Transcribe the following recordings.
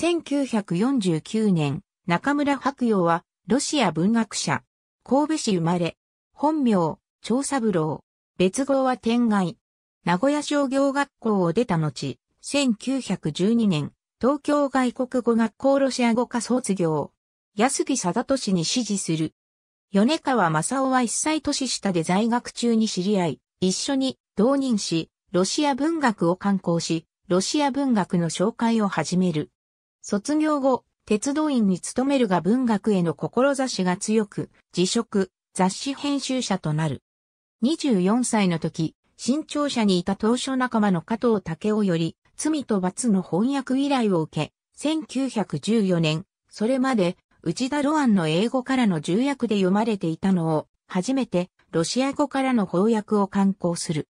1949年、中村白洋は、ロシア文学者、神戸市生まれ、本名、長三郎、別号は天外、名古屋商業学校を出た後、1912年、東京外国語学校ロシア語科卒業、安木貞俊に支持する。米川正夫は一歳年下で在学中に知り合い、一緒に同任し、ロシア文学を刊行し、ロシア文学の紹介を始める。卒業後、鉄道員に勤めるが文学への志が強く、辞職、雑誌編集者となる。24歳の時、新潮社にいた当初仲間の加藤武夫より、罪と罰の翻訳依頼を受け、1914年、それまで内田ロアンの英語からの重役で読まれていたのを、初めてロシア語からの翻訳を刊行する。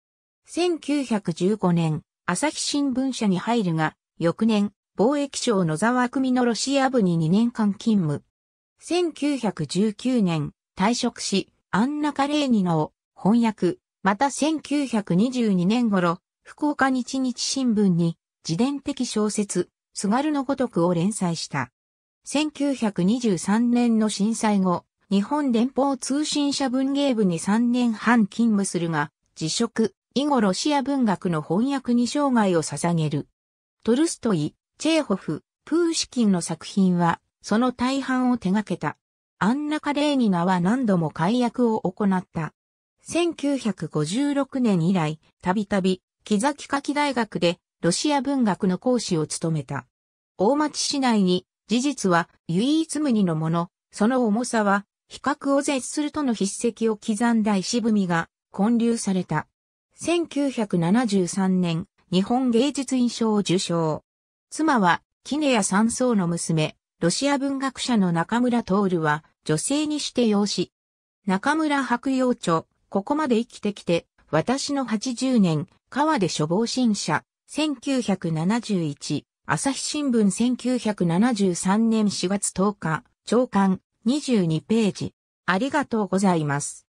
1915年、朝日新聞社に入るが、翌年、貿易省野沢組のロシア部に2年間勤務。1919年、退職し、アンナ・カレーニナを翻訳、また1922年頃、福岡日日新聞に自伝的小説、津軽のごとくを連載した。1923年の震災後、日本連邦通信社文芸部に3年半勤務するが、辞職、以後ロシア文学の翻訳に生涯を捧げる。トルストイ、チェーホフ、プーシキンの作品は、その大半を手掛けた。アンナ・カレーニナは何度も解約を行った。1956年以来、たびたび、木崎夏大学で、ロシア文学の講師を務めた。大町市内に、事実は唯一無二のもの、その重さは、比較を絶するとの筆跡を刻んだ石踏みが混流された。1973年、日本芸術印象を受賞。妻は、キネヤ三層の娘、ロシア文学者の中村徹は、女性にして養子。中村白洋著、ここまで生きてきて、私の80年、川で処方新社、1971、朝日新聞1973年4月10日、長官、22ページ。ありがとうございます。